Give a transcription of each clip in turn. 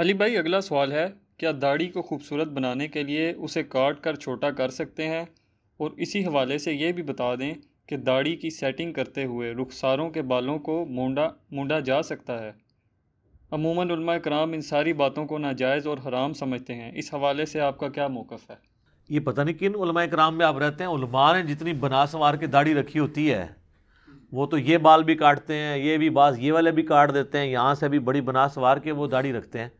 अली भाई अगला सवाल है क्या दाढ़ी को खूबसूरत बनाने के लिए उसे काट कर छोटा कर सकते हैं और इसी हवाले से ये भी बता दें कि दाढ़ी की सेटिंग करते हुए रुखसारों के बालों को मोंडा मुंडा जा सकता है अमूमन कराम इन सारी बातों को नाजायज़ और हराम समझते हैं इस हवाले से आपका क्या मौक़ है ये पता नहीं किन कराम में आप रहते हैं उलमा ने जितनी बना संवार के दाढ़ी रखी होती है वो तो ये बाल भी काटते हैं ये भी बाल ये वाले भी काट देते हैं यहाँ से भी बड़ी बना संवार के वो दाढ़ी रखते हैं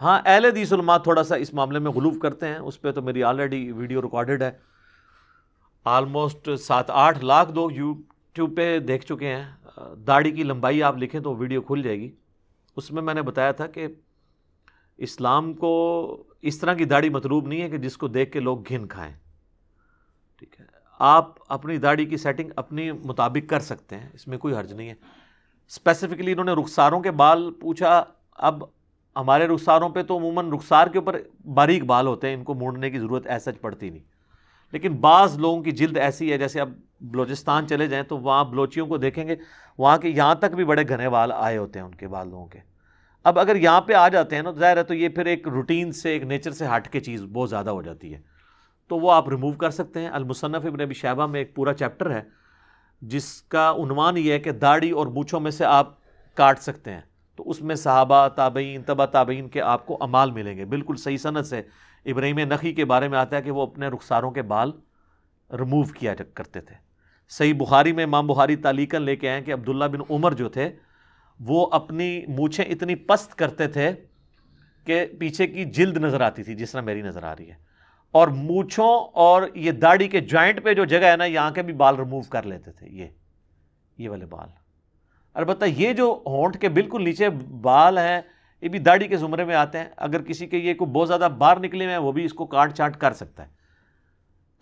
हाँ अहल दीसलमा थोड़ा सा इस मामले में गलूफ करते हैं उस पर तो मेरी ऑलरेडी वीडियो रिकॉर्डेड है आलमोस्ट सात आठ लाख लोग यूट्यूब पर देख चुके हैं दाढ़ी की लंबाई आप लिखें तो वीडियो खुल जाएगी उसमें मैंने बताया था कि इस्लाम को इस तरह की दाढ़ी मतलूब नहीं है कि जिसको देख के लोग घिन खाएं ठीक है आप अपनी दाढ़ी की सेटिंग अपने मुताबिक कर सकते हैं इसमें कोई हर्ज नहीं है स्पेसिफिकली इन्होंने रुखसारों के बाल पूछा अब हमारे रुखसारों पे तो अमूमन रुखसार के ऊपर बारीक बाल होते हैं इनको मोड़ने की ज़रूरत ऐसा पड़ती नहीं लेकिन बाज़ लोगों की जिल्द ऐसी है जैसे आप बलोचिस्तान चले जाएँ तो वहाँ बलोचियों को देखेंगे वहाँ के यहाँ तक भी बड़े घने बाल आए होते हैं उनके बाल लोगों के अब अगर यहाँ पे आ जाते हैं ना तो ज़ाहिर है तो ये फिर एक रूटीन से एक नेचर से हट के चीज़ बहुत ज़्यादा हो जाती है तो वो आप रिमूव कर सकते हैं अलमुसनफ़ इबन अबी शैबा में एक पूरा चैप्टर है जिसका उनवान ये है कि दाढ़ी और मूछों में से आप काट सकते हैं तो उसमें साहबा ताबईन तबा ताबईन के आपको अमाल मिलेंगे बिल्कुल सही सनत से इब्राहिम नखी के बारे में आता है कि वो अपने रुखसारों के बाल रिमूव किया करते थे सही बुखारी में इमाम बुखारी तालीकन लेके आए कि अब्दुल्ला बिन उमर जो थे वो अपनी मूछें इतनी पस्त करते थे कि पीछे की जिल्द नज़र आती थी जिस तरह मेरी नज़र आ रही है और मूछों और ये दाढ़ी के जॉइंट पे जो जगह है ना यहाँ के भी बाल रिमूव कर लेते थे ये ये वाले बाल अलबत् ये जो होंठ के बिल्कुल नीचे बाल हैं ये भी दाढ़ी के ज़ुमरे में आते हैं अगर किसी के ये को बहुत ज़्यादा बाहर निकले हुए हैं वो भी इसको काट चाट कर सकता है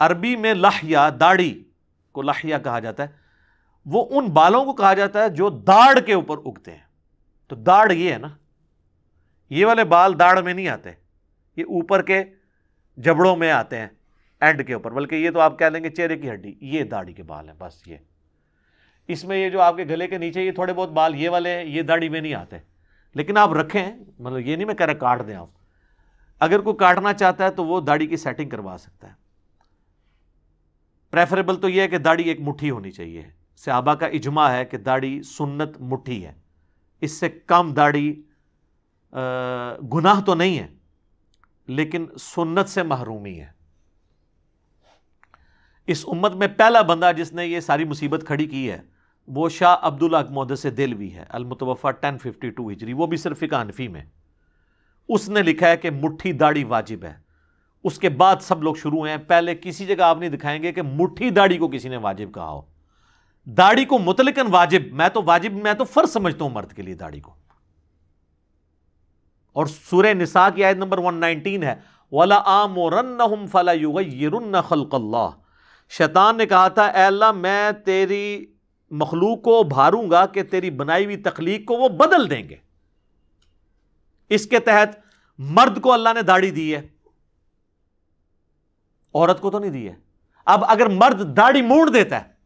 अरबी में लाहिया दाढ़ी को लाहिया कहा जाता है वो उन बालों को कहा जाता है जो दाढ़ के ऊपर उगते हैं तो दाढ़ ये है ना ये वाले बाल दाढ़ में नहीं आते ये ऊपर के जबड़ों में आते हैं एंड के ऊपर बल्कि ये तो आप कह लेंगे चेहरे की हड्डी ये दाढ़ी के बाल हैं बस ये इसमें ये जो आपके गले के नीचे ये थोड़े बहुत बाल ये वाले हैं ये दाढ़ी में नहीं आते लेकिन आप रखें मतलब ये नहीं मैं कह रहा काट दें आप अगर कोई काटना चाहता है तो वो दाढ़ी की सेटिंग करवा सकता है प्रेफरेबल तो यह है कि दाढ़ी एक मुठ्ठी होनी चाहिए सहाबा का इजमा है कि दाढ़ी सुन्नत मुठ्ठी है इससे कम दाढ़ी गुनाह तो नहीं है लेकिन सुन्नत से महरूमी है इस उम्मत में पहला बंदा जिसने ये सारी मुसीबत खड़ी की है वो शाह अब्दुल अकमोद से भी है अलमतवफ़ा टेन फिफ्टी टू हिजरी वो भी सिर्फ फिकानफी में उसने लिखा है कि मुठ्ठी दाढ़ी वाजिब है उसके बाद सब लोग शुरू हुए हैं पहले किसी जगह आप नहीं दिखाएंगे कि मुट्ठी दाढ़ी को किसी ने वाजिब कहा हो दाढ़ी को मुतलकन वाजिब मैं तो वाजिब मैं तो फ़र्ज समझता हूँ मर्द के लिए दाढ़ी को और सुर निसा की आयत नंबर 119 है वला आमोरन फला युग खल्कल्ला शैतान ने कहा था एल्ला मैं तेरी मखलूक को भारूंगा कि तेरी बनाई हुई तखलीक को वो बदल देंगे इसके तहत मर्द को अल्लाह ने दाढ़ी दी है औरत को तो नहीं दी है अब अगर मर्द दाढ़ी मूड देता है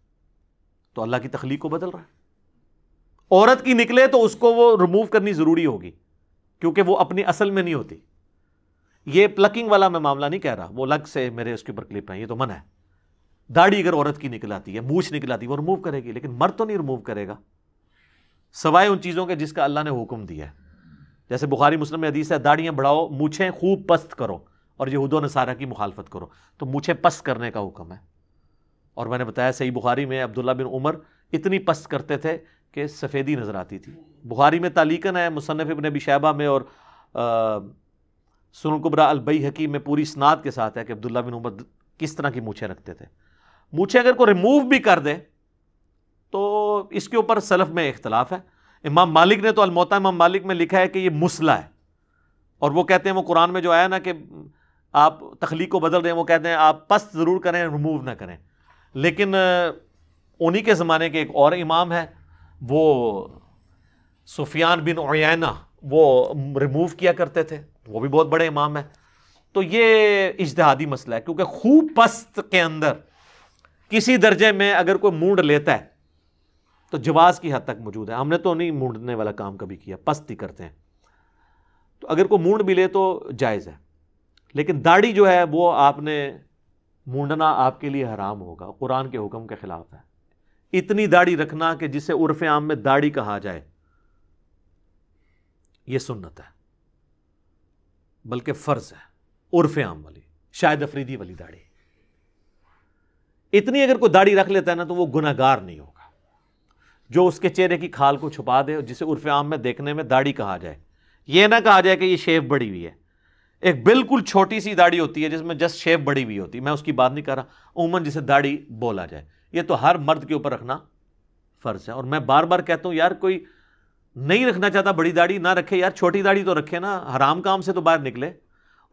तो अल्लाह की तखलीक को बदल रहा है औरत की निकले तो उसको वो रिमूव करनी जरूरी होगी क्योंकि वो अपनी असल में नहीं होती ये प्लकिंग वाला मैं मामला नहीं कह रहा वो अलग से मेरे उसके ऊपर क्लिप है ये तो मन है दाढ़ी अगर औरत की निकल आती है मूछ निकल आती है वो रिमूव करेगी लेकिन मर्द तो नहीं रिमूव करेगा सवाए उन चीज़ों के जिसका अल्लाह ने हुक्म दिया है जैसे बुखारी मुस्लिम में हदीस है दाढ़ियाँ बढ़ाओ मूछें खूब पस्त करो और यहूदो नसारा की मुखालफत करो तो मूछें पस्त करने का हुक्म है और मैंने बताया सही बुखारी में अब्दुल्ला बिन उमर इतनी पस्त करते थे कि सफ़ेदी नज़र आती थी बुखारी में तालीकन है मुसनफ़ इबन शैबा में और सुनकुबरा अलबई हकीम में पूरी स्नात के साथ है कि अब्दुल्ला बिन उमर किस तरह की मूछें रखते थे मुझे अगर को रिमूव भी कर दे तो इसके ऊपर सलफ में इख्तलाफ है इमाम मालिक ने तो अलमोता इमाम मालिक में लिखा है कि ये मुसला है और वो कहते हैं वो कुरान में जो आया ना कि आप तख्लीक को बदल दें वो कहते हैं आप पस्त ज़रूर करें रिमूव ना करें लेकिन उन्हीं के ज़माने के एक और इमाम है वो सुफियान बिन ओयाना वो रिमूव किया करते थे वो भी बहुत बड़े इमाम हैं तो ये इजतहादी मसला है क्योंकि खूब पस्त के अंदर किसी दर्जे में अगर कोई मूड लेता है तो जवाज की हद तक मौजूद है हमने तो नहीं मूडने वाला काम कभी किया पस्ती करते हैं तो अगर कोई मूड भी ले तो जायज़ है लेकिन दाढ़ी जो है वो आपने मूडना आपके लिए हराम होगा कुरान के हुक्म के ख़िलाफ़ है इतनी दाढ़ी रखना कि जिसे उर्फ आम में दाढ़ी कहा जाए यह सुन्नत है बल्कि फ़र्ज़ है उर्फ आम वाली शायद अफरीदी वाली दाढ़ी इतनी अगर कोई दाढ़ी रख लेता है ना तो वो गुनागार नहीं होगा जो उसके चेहरे की खाल को छुपा दे जिसे उर्फ आम में देखने में दाढ़ी कहा जाए ये ना कहा जाए कि ये शेव बड़ी हुई है एक बिल्कुल छोटी सी दाढ़ी होती है जिसमें जस्ट शेव बड़ी हुई होती है मैं उसकी बात नहीं कर रहा उमन जिसे दाढ़ी बोला जाए ये तो हर मर्द के ऊपर रखना फ़र्ज़ है और मैं बार बार कहता हूँ यार कोई नहीं रखना चाहता बड़ी दाढ़ी ना रखे यार छोटी दाढ़ी तो रखे ना हराम काम से तो बाहर निकले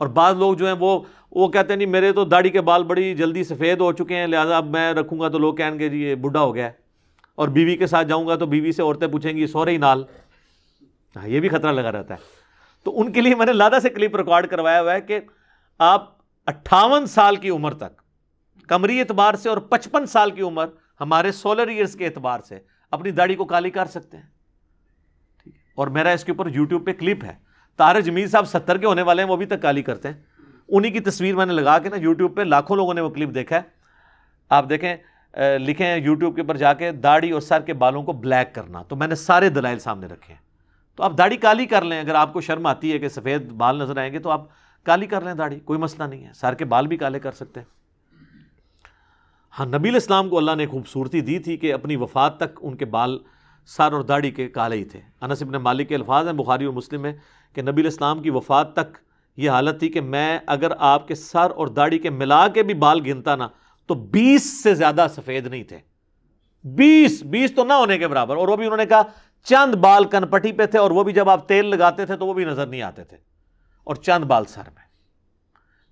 और बाद लोग जो हैं वो वो कहते हैं नहीं मेरे तो दाढ़ी के बाल बड़ी जल्दी सफ़ेद हो चुके हैं लिहाजा अब मैं रखूँगा तो लोग कहेंगे जी ये बूढ़ा हो गया और बीवी के साथ जाऊँगा तो बीवी से औरतें पूछेंगी सोरे ही नाल हाँ ये भी खतरा लगा रहता है तो उनके लिए मैंने लादा से क्लिप रिकॉर्ड करवाया हुआ है कि आप अट्ठावन साल की उम्र तक कमरी एतबार से और पचपन साल की उम्र हमारे सोलर ईयर्स के एतबार से अपनी दाढ़ी को काली कर सकते हैं ठीक और मेरा इसके ऊपर यूट्यूब पे क्लिप है तारे जमीर साहब सत्तर के होने वाले हैं वो अभी तक काली करते हैं उन्हीं की तस्वीर मैंने लगा के ना यूट्यूब पर लाखों लोगों ने वो क्लिप देखा है आप देखें लिखें यूट्यूब के ऊपर जाके दाढ़ी और सर के बालों को ब्लैक करना तो मैंने सारे दलाइल सामने रखे हैं तो आप दाढ़ी काली कर लें अगर आपको शर्म आती है कि सफ़ेद बाल नज़र आएंगे तो आप काली कर लें दाढ़ी कोई मसला नहीं है सर के बाल भी काले कर सकते हैं हाँ नबी इस्लाम को अल्लाह ने खूबसूरती दी थी कि अपनी वफात तक उनके बाल सर और दाढ़ी के काले ही थे अनस इबन मालिक के अल्फाज हैं बुखारी और मुस्लिम में कि नबी इस्लाम की वफ़ात तक ये हालत थी कि मैं अगर आपके सर और दाढ़ी के मिला के भी बाल गिनता ना तो बीस से ज़्यादा सफ़ेद नहीं थे बीस बीस तो ना होने के बराबर और वो भी उन्होंने कहा चंद बाल कनपटी पे थे और वो भी जब आप तेल लगाते थे तो वो भी नज़र नहीं आते थे और चंद बाल सर में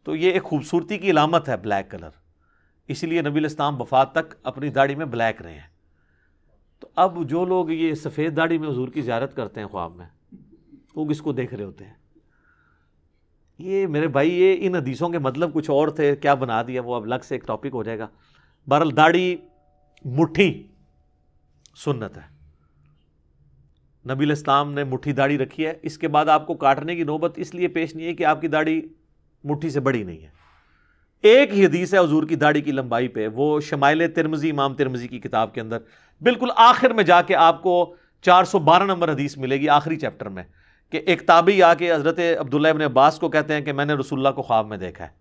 तो ये एक खूबसूरती की इलामत है ब्लैक कलर इसीलिए नबी इस्लाम वफात तक अपनी दाढ़ी में ब्लैक रहे हैं तो अब जो लोग ये सफ़ेद दाढ़ी में हजूर की ज्यारत करते हैं ख्वाब में वो किसको देख रहे होते हैं ये मेरे भाई ये इन हदीसों के मतलब कुछ और थे क्या बना दिया वो अब अलग से एक टॉपिक हो जाएगा बहरल दाढ़ी मुट्ठी सुन्नत है नबी इस्लाम ने मुट्ठी दाढ़ी रखी है इसके बाद आपको काटने की नौबत इसलिए पेश नहीं है कि आपकी दाढ़ी मुट्ठी से बड़ी नहीं है एक ही हदीस है हजूर की दाढ़ी की लंबाई पे वो शमाइल तिरमजी इमाम तिरमजी की किताब के अंदर बिल्कुल आखिर में जाके आपको 412 नंबर हदीस मिलेगी आखिरी चैप्टर में कि एक ताबी आके हज़रत अब्दुल्ला इबन अब्बास को कहते हैं कि मैंने रसुल्ला को ख्वाब में देखा है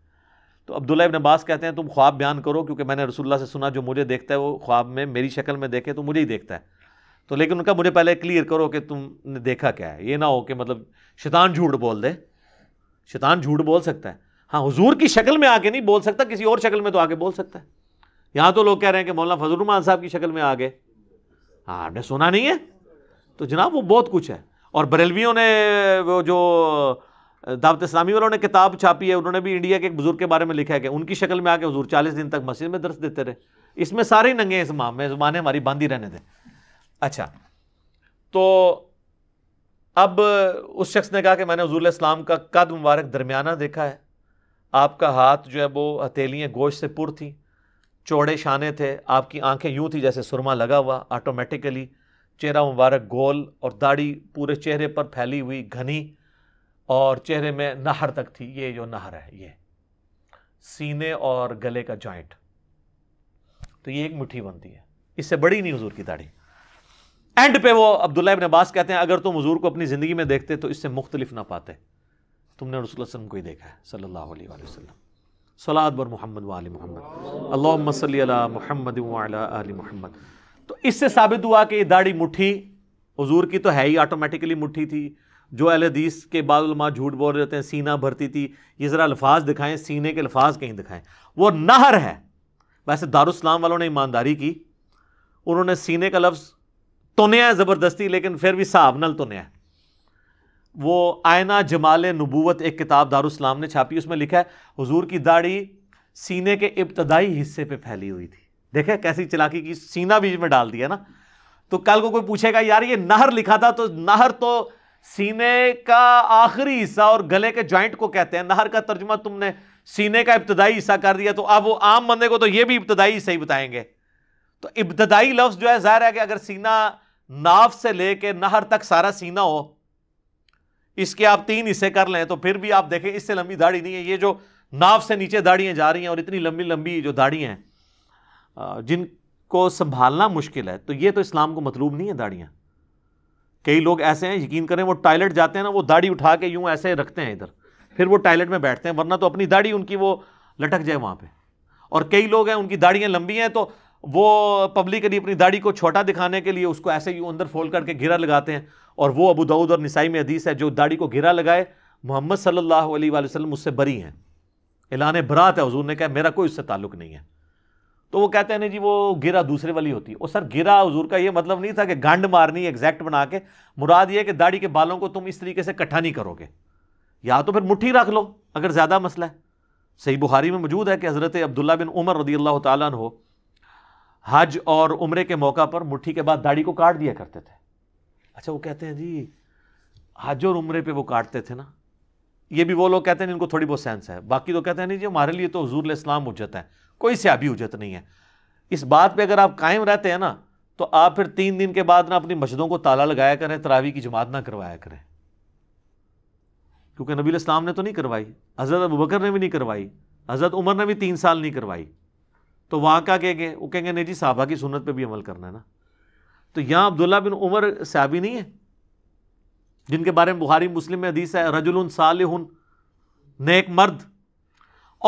तो अब्दुल्ला इबन अब्बास कहते हैं तुम ख्वाब बयान करो क्योंकि मैंने रसुल्ला से सुना जो मुझे देखता है वो ख्वाब में मेरी शक्ल में देखे तो मुझे ही देखता है तो लेकिन उनका मुझे पहले क्लियर करो कि तुमने देखा क्या है ये ना हो कि मतलब शैतान झूठ बोल दे शैतान झूठ बोल सकता है हाँ हुजूर की शक्ल में आके नहीं बोल सकता किसी और शक्ल में तो आके बोल सकता है यहाँ तो लोग कह रहे हैं कि मौलाना फजलरमान साहब की शक्ल में आ गए हाँ आपने सुना नहीं है तो जनाब वो बहुत कुछ है और बरेलवियों ने वो जो दावत इस्लामी वालों ने किताब छापी है उन्होंने भी इंडिया के एक बुज़ुर्ग के बारे में लिखा है कि उनकी शक्ल में आके हजूर चालीस दिन तक मस्जिद में दर्श देते रहे इसमें सारे ही नंगे इस माह में जुबान हमारी बांधी रहने थे अच्छा तो अब उस शख्स ने कहा कि मैंने हजूल इस्लाम का कद मुबारक दरमियाना देखा है आपका हाथ जो है वो हथेलियाँ गोश्त से पुर थी चौड़े शाने थे आपकी आंखें यूं थी जैसे सुरमा लगा हुआ ऑटोमेटिकली चेहरा मुबारक गोल और दाढ़ी पूरे चेहरे पर फैली हुई घनी और चेहरे में नहर तक थी ये जो नहर है ये सीने और गले का जॉइंट तो ये एक मुट्ठी बनती है इससे बड़ी नहीं हजूर की दाढ़ी एंड पे वो अब्दुल्ला इबन अब्बास कहते हैं अगर तुम हजूर को अपनी ज़िंदगी में देखते तो इससे मुख्तलिफ ना पाते तुमने रसूल रसुल्लम को ही देखा है सल्लल्लाहु सल्ला वसल्लम सलाद बर मोहम्मद वाल मोहम्मद अल्लाह सल महमद वाल महमद तो इससे साबित हुआ कि दाढ़ी मुट्ठी हजूर की तो है ही ऑटोमेटिकली मुट्ठी थी जो अल हदीस के बाद झूठ बोल रहे होते हैं सीना भरती थी ये ज़रा अल्फाज दिखाएं सीने के अल्फाज कहीं दिखाएं वो नहर है वैसे दारुस्लाम वालों ने ईमानदारी की उन्होंने सीने का लफ्ज़ तोने है ज़बरदस्ती लेकिन फिर भी साहब नल तुनिया है वो आयना जमाल नबूवत एक किताब दारुस्लाम ने छापी उसमें लिखा है हजूर की दाढ़ी सीने के इब्तदाई हिस्से पर फैली हुई थी देखे कैसी चलाकी की सीना बीच में डाल दिया ना तो कल को कोई पूछेगा यार ये नहर लिखा था तो नहर तो सीने का आखिरी हिस्सा और गले के ज्वाइंट को कहते हैं नहर का तर्जुमा तुमने सीने का इब्तदाई हिस्सा कर दिया तो अब वो आम बंदे को तो ये भी इब्तदाई हिस्सा ही बताएंगे तो इब्तदाई लफ्ज़ जो है ज़ाहिर है कि अगर सीना नाव से लेके नहर तक सारा सीना हो इसके आप तीन हिस्से कर लें तो फिर भी आप देखें इससे लंबी दाढ़ी नहीं है ये जो नाव से नीचे दाढ़ियाँ जा रही हैं और इतनी लंबी लंबी जो दाढ़ियाँ हैं जिनको संभालना मुश्किल है तो ये तो इस्लाम को मतलूब नहीं है दाढ़ियाँ कई लोग ऐसे हैं यकीन करें वो टॉयलेट जाते हैं ना वो दाढ़ी उठा के यूँ ऐसे रखते हैं इधर फिर वो टॉयलेट में बैठते हैं वरना तो अपनी दाढ़ी उनकी वो लटक जाए वहाँ पर और कई लोग हैं उनकी दाढ़ियाँ लंबी हैं तो वो पब्लिकली अपनी दाढ़ी को छोटा दिखाने के लिए उसको ऐसे यूँ अंदर फोल्ड करके घिरा लगाते हैं और वो अबू दाऊद और निसाई में हदीस है जो दाढ़ी को घिरा लगाए मोहम्मद सल्लल्लाहु अलैहि वसल्लम उससे बरी हैं ऐलान बरात है हजूर ने कहा मेरा कोई उससे ताल्लुक नहीं है तो वो कहते हैं नहीं जी वो गिरा दूसरे वाली होती है और सर गिरा हजूर का ये मतलब नहीं था कि गांड मारनी एग्जैक्ट बना के मुराद ये कि दाढ़ी के बालों को तुम इस तरीके से इकट्ठा नहीं करोगे या तो फिर मुट्ठी रख लो अगर ज़्यादा मसला है सही बुहारी में मौजूद है कि हज़रत अब्दुल्ला बिन उमर रदी अल्लाह तन हो हज और उम्र के मौका पर मुठ्ठी के बाद दाढ़ी को काट दिया करते थे अच्छा वो कहते हैं जी हज और उम्र पर वो काटते थे ना ये भी वो लोग कहते हैं जिनको थोड़ी बहुत सेंस है बाकी तो कहते हैं नहीं जी हमारे लिए तो हजूर इस्लाम उज्जत है कोई स्याबी उजत नहीं है इस बात पे अगर आप कायम रहते हैं ना तो आप फिर तीन दिन के बाद ना अपनी मस्जिदों को ताला लगाया करें तरावी की जमात ना करवाया करें क्योंकि नबी इस्लाम ने तो नहीं करवाई हज़रत अबू बकर ने भी नहीं करवाई हज़रत उमर ने भी तीन साल नहीं करवाई तो वहां का कहेंगे वो कहेंगे नहीं जी साहबा की सुनत पर भी अमल करना है ना तो यहां अब्दुल्ला बिन उमर साहबी नहीं है जिनके बारे में बुखारी मुस्लिम में हदीस है रजुल साल नेक मर्द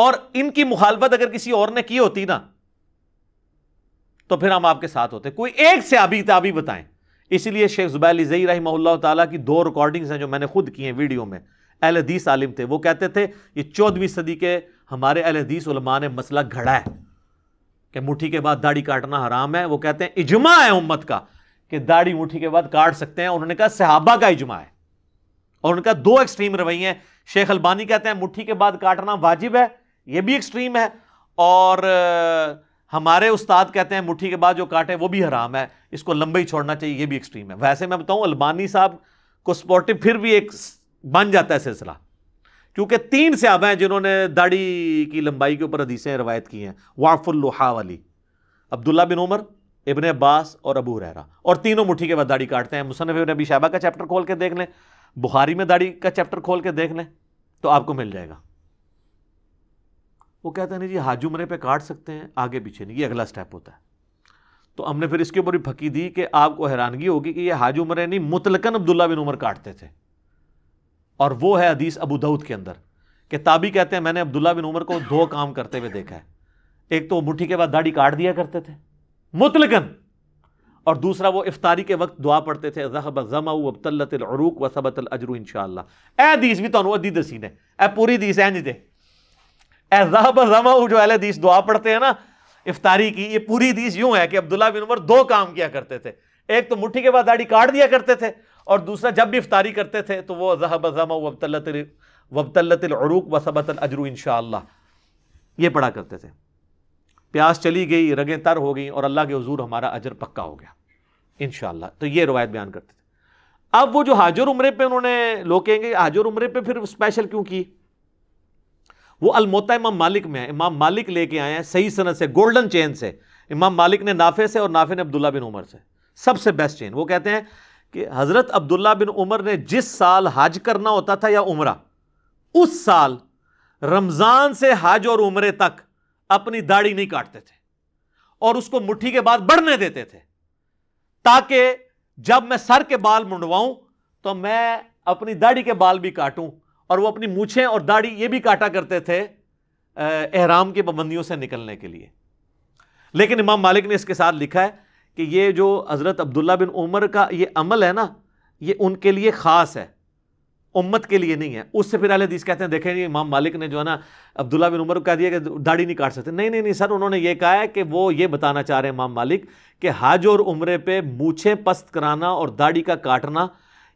और इनकी मुखालफत अगर किसी और ने की होती ना तो फिर हम आपके साथ होते कोई एक से आबी ताबी बताएं इसीलिए शेख जुबैल जई रही ताला की दो रिकॉर्डिंग्स हैं जो मैंने खुद किए हैं वीडियो में अहल हदीस आलिम थे वो कहते थे ये चौदहवीं सदी के हमारे अहल हदीस ने मसला घड़ा है कि मुट्ठी के बाद दाढ़ी काटना हराम है वो कहते हैं इजमा है उम्मत का कि दाढ़ी मुट्ठी के बाद काट सकते हैं उन्होंने कहा सहाबा का इजमा है और उनका दो एक्सट्रीम रवैये हैं शेख अलबानी कहते हैं मुठ्ठी के बाद काटना वाजिब है ये भी एक्सट्रीम है और हमारे उस्ताद कहते हैं मुट्ठी के बाद जो काटे वो भी हराम है इसको लंबे ही छोड़ना चाहिए ये भी एक्सट्रीम है वैसे मैं बताऊँ अल्बानी साहब को स्पोर्टिव फिर भी एक बन जाता है सिलसिला क्योंकि तीन सहाबा हैं जिन्होंने दाढ़ी की लंबाई के ऊपर हदीसें रवायत की हैं वाफुल्लुहा वाली अब्दुल्ला बिन उमर इबन अब्बास और अबू रहरा और तीनों मुठ्ठी के बाद दाढ़ी काटते हैं मुसनफ़ इबन अबी शाहबा का चैप्टर खोल के देख लें बुखारी में दाढ़ी का चैप्टर खोल के देख लें तो आपको मिल जाएगा वो कहते हैं नहीं जी मरे पे काट सकते हैं आगे पीछे नहीं ये अगला स्टेप होता है तो हमने फिर इसके ऊपर भी फकी दी कि आपको हैरानगी होगी कि ये हाजी उमर नहीं मुतलकन अब्दुल्ला बिन उमर काटते थे और वो है अदीस अबू दाऊद के अंदर कि ताबी कहते हैं मैंने अब्दुल्ला बिन उमर को दो काम करते हुए देखा है एक तो मुठ्ठी के बाद दाढ़ी काट दिया करते थे मुतलकन और दूसरा वो इफ्तारी के वक्त दुआ पढ़ते थे जहब जमा अरूक वसबत अजरू इन शाह ए भी तो अदी दसी ने ए पूरी दीस ए नहीं दे एजाबमा जो अहल हदीस दुआ पढ़ते हैं ना इफ्तारी की ये पूरी हदीस यूं है कि अब्दुल्ला बिन उमर दो काम किया करते थे एक तो मुट्ठी के बाद दाढ़ी काट दिया करते थे और दूसरा जब भी इफ्तारी करते थे तो वो जहाबमा वबतलत वबतलतलूक वसबत अजरू इन ये पढ़ा करते थे प्यास चली गई रगें तर हो गई और अल्लाह के हजूर हमारा अजर पक्का हो गया इन तो ये रवायत बयान करते थे अब वो जो हाजुर उम्र पर उन्होंने लोग कहेंगे हाजुर उम्र पे फिर स्पेशल क्यों की वो अलमोता इमाम मालिक में है इमाम मालिक लेके आए हैं सही सनत से गोल्डन चेन से इमाम मालिक ने नाफे से और नाफे ने अब्दुल्ला बिन उमर से सबसे बेस्ट चेन वो कहते हैं कि हज़रत अब्दुल्ला बिन उमर ने जिस साल हज करना होता था या उम्र उस साल रमज़ान से हज और उम्र तक अपनी दाढ़ी नहीं काटते थे और उसको मुठ्ठी के बाद बढ़ने देते थे ताकि जब मैं सर के बाल मुंडवाऊं तो मैं अपनी दाढ़ी के बाल भी काटूं और वो अपनी मूछे और दाढ़ी ये भी काटा करते थे एहराम की पाबंदियों से निकलने के लिए लेकिन इमाम मालिक ने इसके साथ लिखा है कि ये जो हज़रत अब्दुल्ला बिन उमर का ये अमल है ना ये उनके लिए ख़ास है उम्मत के लिए नहीं है उससे फिर अहदीस कहते हैं देखें इमाम मालिक ने जो है ना अब्दुल्ला बिन उमर को कह दिया कि दाढ़ी नहीं काट सकते नहीं नहीं नहीं सर उन्होंने ये कहा है कि वो ये बताना चाह रहे हैं इमाम मालिक कि हाज और उम्र पर मूछे पस्त कराना और दाढ़ी का काटना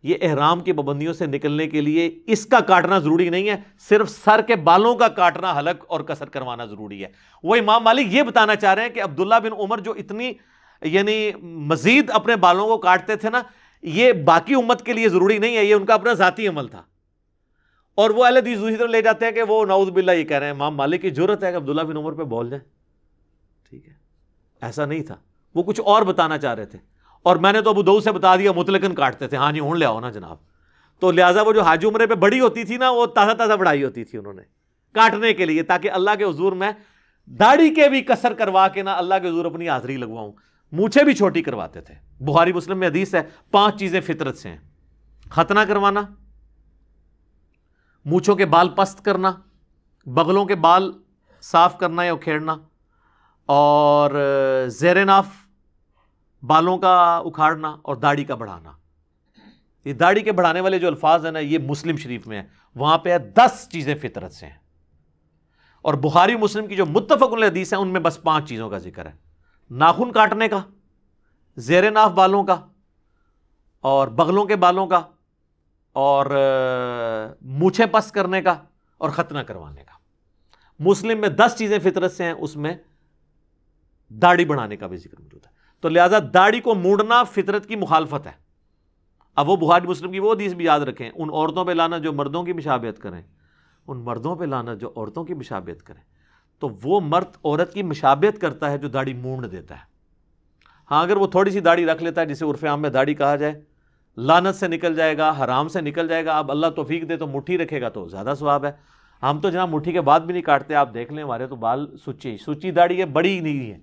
ये एहराम की पाबंदियों से निकलने के लिए इसका काटना ज़रूरी नहीं है सिर्फ सर के बालों का काटना हलक और कसर करवाना ज़रूरी है वो इमाम मालिक ये बताना चाह रहे हैं कि अब्दुल्ला बिन उमर जो इतनी यानी मज़ीद अपने बालों को काटते थे ना ये बाकी उम्मत के लिए ज़रूरी नहीं है ये उनका अपना ज़ाती अमल था और वो अहल दूसरी तरफ ले जाते हैं कि वो नाउद बिल्ला ये कह रहे हैं इमाम मालिक की जरूरत है कि अब्दुल्ला बिन उमर पर बोल जाए ठीक है ऐसा नहीं था वो कुछ और बताना चाह रहे थे और मैंने तो अब दो से बता दिया मुतलकन काटते थे हाँ जी ऊन ले ना जनाब तो लिहाजा वो जो हाजी उम्र पर बड़ी होती थी ना वो ताज़ा ताज़ा बढ़ाई होती थी उन्होंने काटने के लिए ताकि अल्लाह के हजूर में दाढ़ी के भी कसर करवा के ना अल्लाह के हजूर अपनी हाजरी लगवाऊँ मूछे भी छोटी करवाते थे बुहारी मुस्लिम में हदीस है पाँच चीज़ें फितरत से हैं खतना करवाना मूछों के बाल पस्त करना बगलों के बाल साफ करना या उखेड़ना और जेर नाफ बालों का उखाड़ना और दाढ़ी का बढ़ाना ये दाढ़ी के बढ़ाने वाले जो अल्फाज हैं ना ये मुस्लिम शरीफ में है वहाँ पर दस चीज़ें फितरत से हैं और बुहारी मुस्लिम की जो मुतफक हदीस हैं उनमें बस पाँच चीज़ों का जिक्र है नाखून काटने का जेर नाफ बालों का और बगलों के बालों का और मूछे पस करने का और ख़तना करवाने का मुस्लिम में दस चीज़ें फितरत से हैं उसमें दाढ़ी बढ़ाने का भी जिक्र मौजूद है तो लिहाजा दाढ़ी को मूडना फितरत की मुखालफत है अब वो बुहारी मुस्लिम की वो हदीस भी याद रखें उन औरतों पर लाना जो मर्दों की मशाबियत करें उन मर्दों पर लाना जो औरतों की मशाबियत करें तो वो मर्द औरत की मशाबियत करता है जो दाढ़ी मूड देता है हाँ अगर वो थोड़ी सी दाढ़ी रख लेता है जिसे उर्फ आम में दाढ़ी कहा जाए लानत से निकल जाएगा हराम से निकल जाएगा आप अल्लाह तो फीक दे तो मुठ्ठी रखेगा तो ज़्यादा स्वाब है हम तो जनाब मुठ्ठी के बाद भी नहीं काटते आप देख लें हमारे तो बाल सुची सुची दाढ़ी है बड़ी नहीं है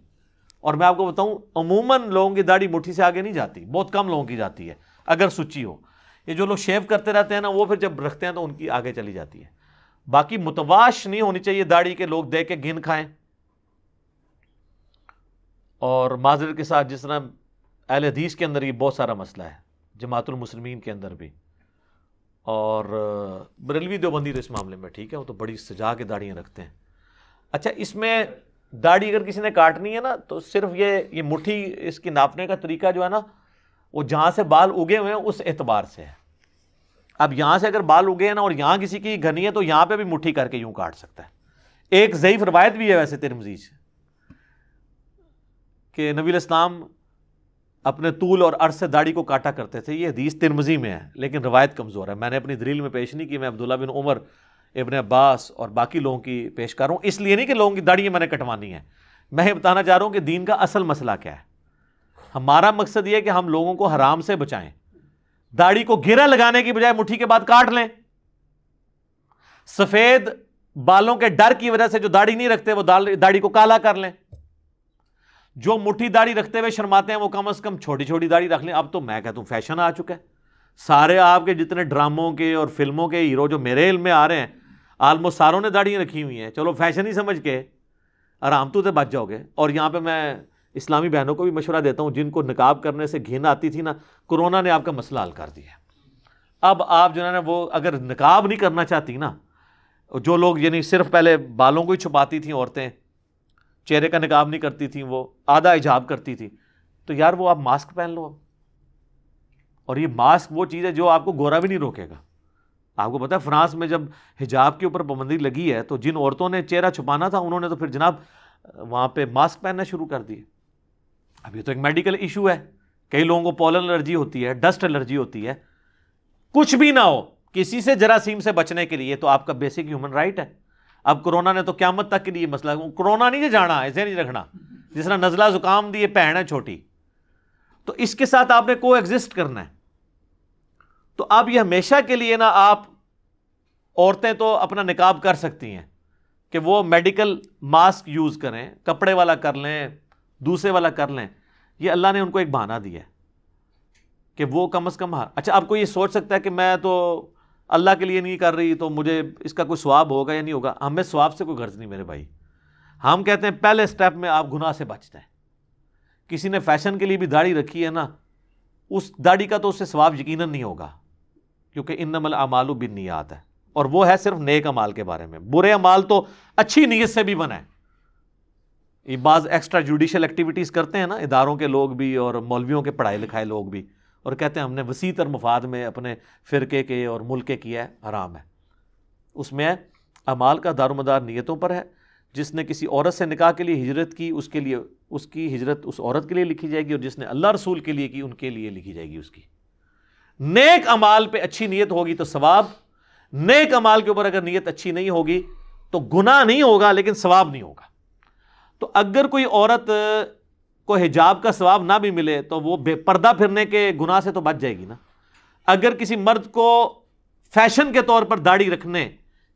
और मैं आपको बताऊं अमूमन लोगों की दाढ़ी मुठी से आगे नहीं जाती बहुत कम लोगों की जाती है अगर सूची हो ये जो लोग शेव करते रहते हैं ना वो फिर जब रखते हैं तो उनकी आगे चली जाती है बाकी मुतवाश नहीं होनी चाहिए दाढ़ी के लोग दे के गिन खाएं और माजर के साथ जिस तरह अहल हदीस के अंदर ये बहुत सारा मसला है जमातुलमसलमिन के अंदर भी और बरेलवी देवबंदी तो इस मामले में ठीक है वो तो बड़ी सजा के दाढ़ियाँ रखते हैं अच्छा इसमें दाढ़ी अगर किसी ने काटनी है ना तो सिर्फ ये ये मुट्ठी इसकी नापने का तरीका जो है ना वो जहाँ से बाल उगे हुए हैं उस एतबार से है अब यहाँ से अगर बाल उगे हैं ना और यहाँ किसी की घनी है तो यहाँ पे भी मुट्ठी करके यूँ काट सकता है एक ज़यीफ़ रवायत भी है वैसे तिरमजी से कि इस्लाम अपने तूल और अर्ज से दाढ़ी को काटा करते थे ये हदीस तिरमजी में है लेकिन रवायत कमज़ोर है मैंने अपनी दलील में पेश नहीं की मैं अब्दुल्ला बिन उमर इबन अब्बास और बाकी लोगों की पेश कर रहा हूँ इसलिए नहीं कि लोगों की दाढ़ी मैंने कटवानी है मैं ये बताना चाह रहा हूँ कि दीन का असल मसला क्या है हमारा मकसद ये कि हम लोगों को हराम से बचाएं दाढ़ी को घेरा लगाने की बजाय मुठ्ठी के बाद काट लें सफेद बालों के डर की वजह से जो दाढ़ी नहीं रखते वो दाढ़ी को काला कर लें जो मुठ्ठी दाढ़ी रखते हुए शर्माते हैं वो कम अज कम छोटी छोटी दाढ़ी रख लें अब तो मैं कहता हूँ फैशन आ चुका है सारे आपके जितने ड्रामों के और फिल्मों के हीरो जो मेरे इल में आ रहे हैं आलमोस्ट सारों ने दाढ़ियाँ रखी हुई हैं चलो फैशन ही समझ के आराम तो बच जाओगे और यहाँ पर मैं इस्लामी बहनों को भी मशवरा देता हूँ जिनको नकाब करने से घिन आती थी ना कोरोना ने आपका मसला हल कर दिया अब आप जो है ना वो अगर नकाब नहीं करना चाहती ना जो लोग यानी सिर्फ पहले बालों को ही छुपाती थी औरतें चेहरे का नकाब नहीं करती थी वो आधा इजाब करती थी तो यार वो आप मास्क पहन लो और ये मास्क वो चीज़ है जो आपको गोरा भी नहीं रोकेगा आपको पता है फ्रांस में जब हिजाब के ऊपर पाबंदी लगी है तो जिन औरतों ने चेहरा छुपाना था उन्होंने तो फिर जनाब वहाँ पे मास्क पहनना शुरू कर दिए अब ये तो एक मेडिकल इशू है कई लोगों को पॉलन एलर्जी होती है डस्ट एलर्जी होती है कुछ भी ना हो किसी से जरासीम से बचने के लिए तो आपका बेसिक ह्यूमन राइट है अब कोरोना ने तो क्यामत तक के लिए मसला कोरोना नहीं जाना ऐसे नहीं रखना जिस तरह नज़ला ज़ुकाम दिए भैन है छोटी तो इसके साथ आपने को एग्जिस्ट करना है तो अब ये हमेशा के लिए ना आप औरतें तो अपना निकाब कर सकती हैं कि वो मेडिकल मास्क यूज़ करें कपड़े वाला कर लें दूसरे वाला कर लें ये अल्लाह ने उनको एक बहाना दिया है कि वो कम अज़ कम हार अच्छा आपको ये सोच सकता है कि मैं तो अल्लाह के लिए नहीं कर रही तो मुझे इसका कोई स्वाब होगा या नहीं होगा हमें स्वाब से कोई गर्ज नहीं मेरे भाई हम कहते हैं पहले स्टेप में आप गुनाह से बच जाएं किसी ने फैशन के लिए भी दाढ़ी रखी है ना उस दाढ़ी का तो उससे स्वाब यकीन नहीं होगा क्योंकि इन नमल अमालू बिन नियात है और वो है सिर्फ नेक अमाल के बारे में बुरे अमाल तो अच्छी नीयत से भी बनाए ये बाज़ एक्स्ट्रा जुडिशल एक्टिविटीज़ करते हैं ना इदारों के लोग भी और मौलवियों के पढ़ाए लिखाए लोग भी और कहते हैं हमने वसी तर मफाद में अपने फ़िरके के और मुल्क के किया है हराम है उसमें अमाल का दार मदार नीयतों पर है जिसने किसी औरत से निकाह के लिए हिजरत की उसके लिए उसकी हिजरत उस औरत के लिए लिखी जाएगी और जिसने अल्लाह रसूल के लिए की उनके लिए लिखी जाएगी उसकी नेक अमाल पे अच्छी नीयत होगी तो सवाब नेक अमाल के ऊपर अगर नीयत अच्छी नहीं होगी तो गुनाह नहीं होगा लेकिन सवाब नहीं होगा तो अगर कोई औरत को हिजाब का सवाब ना भी मिले तो वो बेपर्दा फिरने के गुनाह से तो बच जाएगी ना अगर किसी मर्द को फैशन के तौर पर दाढ़ी रखने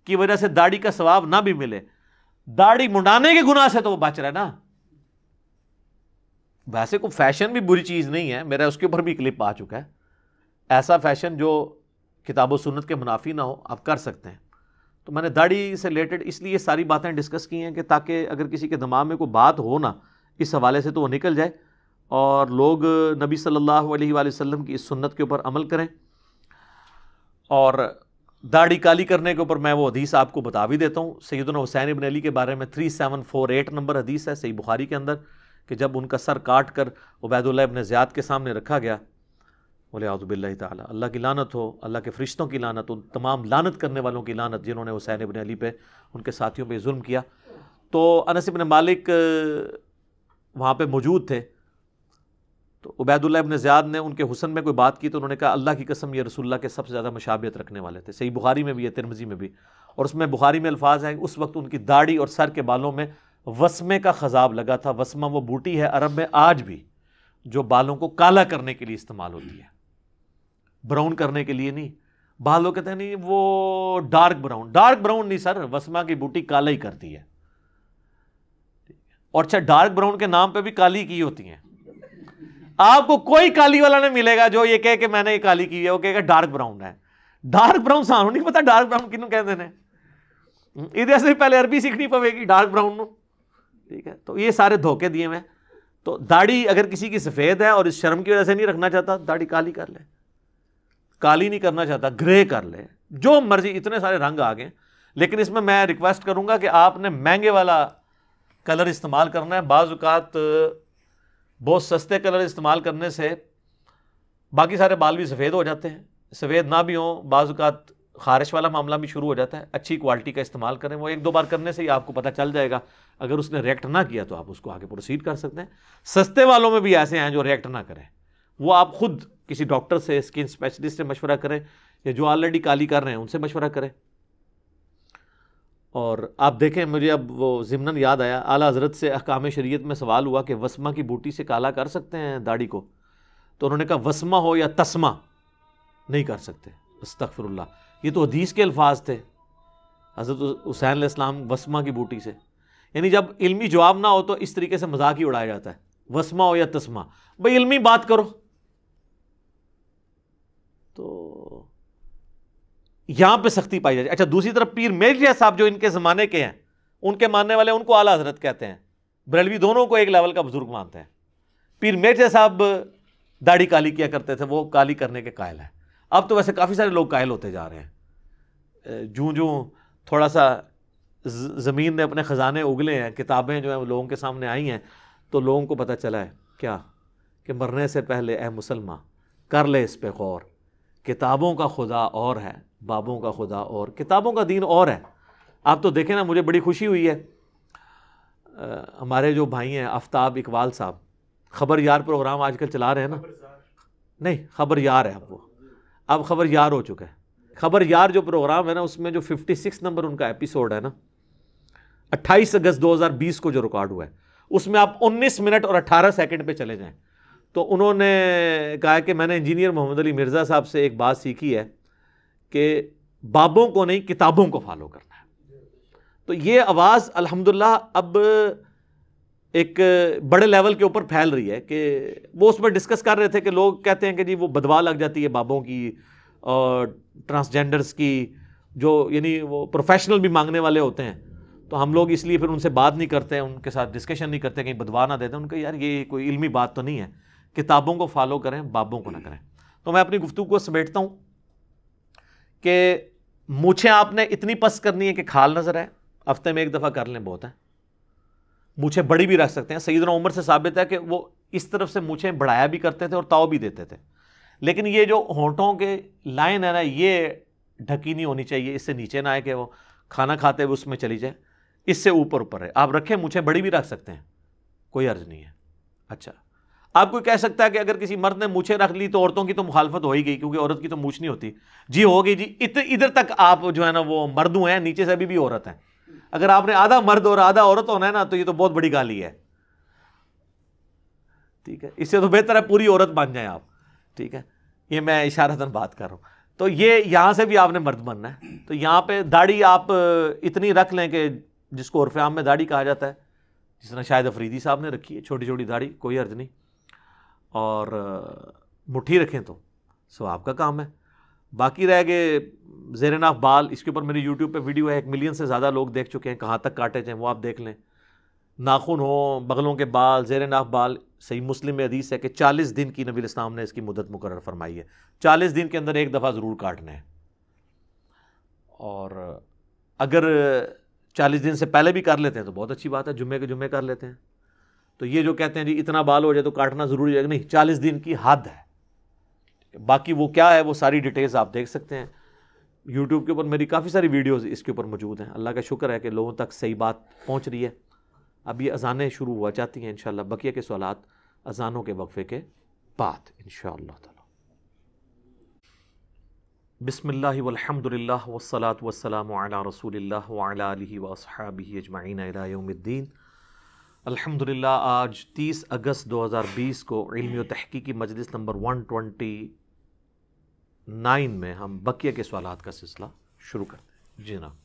की वजह से दाढ़ी का सवाब ना भी मिले दाढ़ी मुंडाने के गुनाह से तो वो बच रहा है ना वैसे को फैशन भी बुरी चीज़ नहीं है मेरा उसके ऊपर भी क्लिप आ चुका है ऐसा फैशन जो किताब सुन्नत के मुनाफी ना हो आप कर सकते हैं तो मैंने दाढ़ी से रिलेटेड इसलिए सारी बातें डिस्कस की हैं कि ताकि अगर किसी के दिमाग में कोई बात हो ना इस हवाले से तो वो निकल जाए और लोग नबी सल्लल्लाहु अलैहि वसल्लम की इस सुन्नत के ऊपर अमल करें और दाढ़ी काली करने के ऊपर मैं वो हदीस आपको बता भी देता हूँ सैदन हुसैन इबन अली के बारे में three seven four eight number हदीस है सही बुखारी के अंदर कि जब उनका सर काट कर उबैदल इबन ज़ियाद के सामने रखा गया वलियाज़बिल्ल ताली अल्लाह की लानत हो अल्लाह के फरिश्तों की लानत उन तमाम लानत करने वालों की लानत जिन्होंने हुसैन इबन अली पे उनके साथियों पे जुल्म किया तो अनस इबन मालिक वहाँ पे मौजूद थे तो उबैदुल्ला इबन ज़्याद ने उनके हुसन में कोई बात की तो उन्होंने कहा अल्लाह की कसम यह रसुल्ला के सबसे ज़्यादा मशाबियत रखने वाले थे सही बुखारी में भी है तिरमजी में भी और उसमें बुखारी में अल्फाज हैं उस वक्त उनकी दाढ़ी और सर के बालों में वसमे का खजाब लगा था वसमा वो बूटी है अरब में आज भी जो बालों को काला करने के लिए इस्तेमाल होती है ब्राउन करने के लिए नहीं बाहर लोग कहते हैं नहीं वो डार्क ब्राउन डार्क ब्राउन नहीं सर वसमा की बूटी काला ही करती है और अच्छा डार्क ब्राउन के नाम पे भी काली की होती हैं आपको कोई काली वाला नहीं मिलेगा जो ये कह के मैंने ये काली की है वो कहेगा डार्क ब्राउन है डार्क ब्राउन सामू नहीं पता डार्क ब्राउन किनू कहते हैं इधर से पहले अरबी सीखनी पवेगी डार्क ब्राउन ठीक है तो ये सारे धोखे दिए मैं तो दाढ़ी अगर किसी की सफ़ेद है और इस शर्म की वजह से नहीं रखना चाहता दाढ़ी काली कर ले काली नहीं करना चाहता ग्रे कर ले जो मर्जी इतने सारे रंग आ गए लेकिन इसमें मैं रिक्वेस्ट करूंगा कि आपने महंगे वाला कलर इस्तेमाल करना है बाज़ात बहुत सस्ते कलर इस्तेमाल करने से बाकी सारे बाल भी सफ़ेद हो जाते हैं सफ़ेद ना भी हों बाज़ात खारिश वाला मामला भी शुरू हो जाता है अच्छी क्वालिटी का इस्तेमाल करें वो एक दो बार करने से ही आपको पता चल जाएगा अगर उसने रिएक्ट ना किया तो आप उसको आगे प्रोसीड कर सकते हैं सस्ते वालों में भी ऐसे हैं जो रिएक्ट ना करें वो आप खुद किसी डॉक्टर से स्किन स्पेशलिस्ट से मशवरा करें या जो ऑलरेडी काली कर रहे हैं उनसे मशवरा करें और आप देखें मुझे अब वो ज़िमनन याद आया आला हज़रत से अकाम शरीयत में सवाल हुआ कि वसमा की बूटी से काला कर सकते हैं दाढ़ी को तो उन्होंने कहा वसमा हो या तस्मा नहीं कर सकते अस्तफ़रल्ला ये तो हदीस के अल्फाज थे हज़रत हुसैन इस्लाम वस्मा की बूटी से यानी जब इल्मी जवाब ना हो तो इस तरीके से मजाक ही उड़ाया जाता है वस्मा हो या तस्मा भाई इल्मी बात करो तो यहां पर सख्ती पाई जाती अच्छा दूसरी तरफ पीर मेरिया साहब जो इनके ज़माने के हैं उनके मानने वाले उनको आला हजरत कहते हैं बरेलवी दोनों को एक लेवल का बुजुर्ग मानते हैं पीर मेरिया साहब दाढ़ी काली किया करते थे वो काली करने के कायल है अब तो वैसे काफ़ी सारे लोग कायल होते जा रहे हैं जू जूँ थोड़ा सा ज़मीन ने अपने ख़जाने उगले हैं किताबें जो हैं लोगों के सामने आई हैं तो लोगों को पता चला है क्या कि मरने से पहले ए मुसलमान कर ले इस पर गौर किताबों का खुदा और है बाबों का खुदा और किताबों का दीन और है आप तो देखें ना मुझे बड़ी खुशी हुई है आ, हमारे जो भाई हैं आफ्ताब इकबाल साहब खबर यार प्रोग्राम आजकल चला रहे हैं ना नहीं खबर यार है अब वो अब खबर यार हो चुका है खबर यार जो प्रोग्राम है ना उसमें जो 56 नंबर उनका एपिसोड है ना 28 अगस्त 2020 को जो रिकॉर्ड हुआ है उसमें आप 19 मिनट और 18 सेकंड पे चले जाएं तो उन्होंने कहा कि मैंने इंजीनियर मोहम्मद अली मिर्ज़ा साहब से एक बात सीखी है कि बाबों को नहीं किताबों को फॉलो करना है तो ये आवाज़ अल्हम्दुलिल्लाह अब एक बड़े लेवल के ऊपर फैल रही है कि वो उस पर डिस्कस कर रहे थे कि लोग कहते हैं कि जी वो बदवा लग जाती है बाबों की और ट्रांसजेंडर्स की जो यानी वो प्रोफेशनल भी मांगने वाले होते हैं तो हम लोग इसलिए फिर उनसे बात नहीं करते उनके साथ डिस्कशन नहीं करते कहीं बदवा ना देते उनका यार ये कोई इलमी बात तो नहीं है किताबों को फॉलो करें बाबों को ना करें तो मैं अपनी गुफ्तु को समेटता हूँ कि मुझे आपने इतनी पस करनी है कि खाल नज़र आए हफ्ते में एक दफ़ा कर लें बहुत है मुझे बड़ी भी रख सकते हैं सईदना उम्र से साबित है कि वो इस तरफ से मुझे बढ़ाया भी करते थे और ताव भी देते थे लेकिन ये जो होंठों के लाइन है ना ये ढकी नहीं होनी चाहिए इससे नीचे ना आए कि वो खाना खाते हुए उसमें चली जाए इससे ऊपर ऊपर है आप रखें मुझे बड़ी भी रख सकते हैं कोई अर्ज नहीं है अच्छा आप कोई कह सकता है कि अगर किसी मर्द ने मूछे रख ली तो औरतों की तो मुखालफत हो ही गई क्योंकि औरत की तो मूछ नहीं होती जी होगी जी इत इधर तक आप जो है ना वो मर्दू हैं नीचे से अभी भी औरत हैं अगर आपने आधा मर्द और आधा औरत होना है ना तो ये तो बहुत बड़ी गाली है ठीक है इससे तो बेहतर है पूरी औरत बन जाए आप ठीक है ये मैं इशारतन बात कर रहा हूँ तो ये यहाँ से भी आपने मर्द बनना है तो यहाँ पर दाढ़ी आप इतनी रख लें कि जिसको उर्फ आम में दाढ़ी कहा जाता है जिसने शायद अफरीदी साहब ने रखी है छोटी छोटी दाढ़ी कोई अर्ज नहीं और मुट्ठी रखें तो सो आपका काम है बाकी रह गए जेरनाफ बाल इसके ऊपर मेरी यूट्यूब पे वीडियो है एक मिलियन से ज़्यादा लोग देख चुके हैं कहाँ तक काटे थे वो आप देख लें नाखून हो बगलों के बाल जेरनाफ बाल सही मुस्लिम में अदीस है कि चालीस दिन की नबी इस्लाम ने इसकी मुदत मुकर फरमाई है चालीस दिन के अंदर एक दफ़ा ज़रूर काटना है और अगर चालीस दिन से पहले भी कर लेते हैं तो बहुत अच्छी बात है जुमे के जुमे कर लेते हैं तो ये जो कहते हैं जी इतना बाल हो जाए तो काटना ज़रूरी है नहीं चालीस दिन की हद है बाकी वो क्या है वो सारी डिटेल्स आप देख सकते हैं यूट्यूब के ऊपर मेरी काफ़ी सारी वीडियोज़ इसके ऊपर मौजूद हैं अल्लाह का शुक्र है कि लोगों तक सही बात पहुँच रही है अब ये अजानें शुरू हुआ चाहती हैं इन बकिया के सवाल अजानों के वक्फे के बाद इन शाह वसलात वसलाम रसूल वसहाबी अजमाइन अलाउद्दीन अल्हम्दुलिल्लाह आज 30 अगस्त 2020 को इल्मी तहकीकी मजलिस नंबर 129 में हम बकिया के सवालत का सिलसिला शुरू करते हैं जी ना